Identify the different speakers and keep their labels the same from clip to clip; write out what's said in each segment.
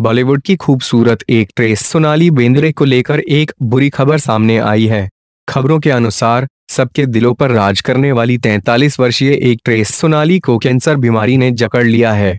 Speaker 1: बॉलीवुड की खूबसूरत एक ट्रेस सोनाली बेंद्रे को लेकर एक बुरी खबर सामने आई है खबरों के अनुसार सबके दिलों पर राज करने वाली 43 वर्षीय एक ट्रेस सोनाली को कैंसर बीमारी ने जकड़ लिया है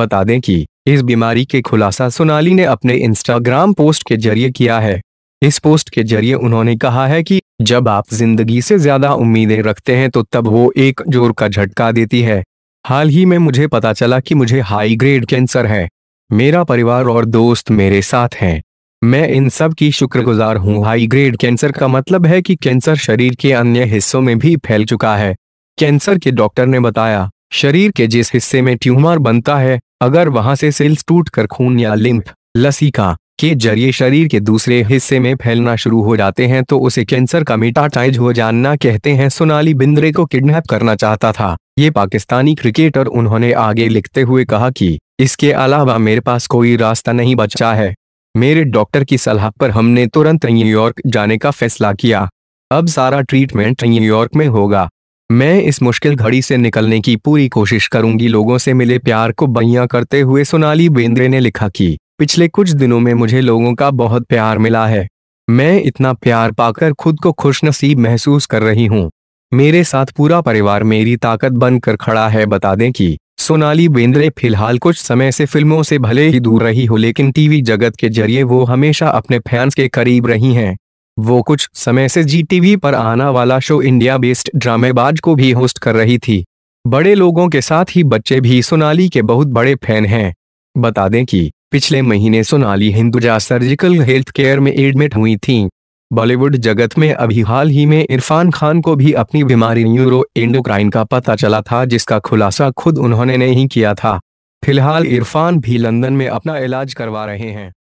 Speaker 1: बता दें कि इस बीमारी के खुलासा सोनाली ने अपने इंस्टाग्राम पोस्ट के जरिए किया है इस पोस्ट के जरिए उन्होंने कहा है कि जब आप जिंदगी से ज्यादा उम्मीदें रखते हैं तो तब वो एक जोर का झटका देती है हाल ही में मुझे पता चला कि मुझे हाई ग्रेड कैंसर है मेरा परिवार और दोस्त मेरे साथ हैं मैं इन सब की शुक्रगुजार हूं हाई ग्रेड कैंसर का मतलब है कि कैंसर शरीर के अन्य हिस्सों में भी फैल चुका है कैंसर के डॉक्टर ने बताया शरीर के जिस हिस्से में ट्यूमर बनता है अगर वहां से सेल्स टूटकर खून या लिम्फ लसिका के जरिए शरीर के दूसरे हिस्से में फैलना शुरू हो जाते हैं तो उसे कैंसर का मेटाटाइज हो जानना कहते हैं सोनाली बिंद्रे को किडनैप करना चाहता था ये पाकिस्तानी क्रिकेटर उन्होंने आगे लिखते हुए कहा कि इसके अलावा मेरे पास कोई रास्ता नहीं बचा है मेरे डॉक्टर की सलाह पर हमने तुरंत न्यूयॉर्क जाने का फैसला किया अब सारा ट्रीटमेंट न्यूयॉर्क में होगा मैं इस मुश्किल घड़ी से निकलने की पूरी कोशिश करूंगी लोगों से मिले प्यार को बहिया करते हुए सोनाली बेंद्रे ने लिखा कि पिछले कुछ दिनों में मुझे लोगों का बहुत प्यार मिला है मैं इतना प्यार पाकर खुद को खुशनसीब महसूस कर रही हूँ मेरे साथ पूरा परिवार मेरी ताकत बनकर खड़ा है बता दें कि सोनाली बेंद्रे फिलहाल कुछ समय से फिल्मों से भले ही दूर रही हो लेकिन टीवी जगत के जरिए वो हमेशा अपने फैंस के करीब रही हैं वो कुछ समय से जी टीवी पर आना वाला शो इंडिया बेस्ड ड्रामेबाज को भी होस्ट कर रही थी बड़े लोगों के साथ ही बच्चे भी सोनाली के बहुत बड़े फैन हैं बता दें कि पिछले महीने Sonali Hinduja surgical health care में एडमिट हुई थीं बॉलीवुड जगत में अभी हाल ही में इरफान खान को भी अपनी बीमारी न्यूरो एंडोक्राइन का पता चला था जिसका खुलासा खुद उन्होंने नहीं किया था फिलहाल इरफान भी लंदन में अपना इलाज करवा रहे हैं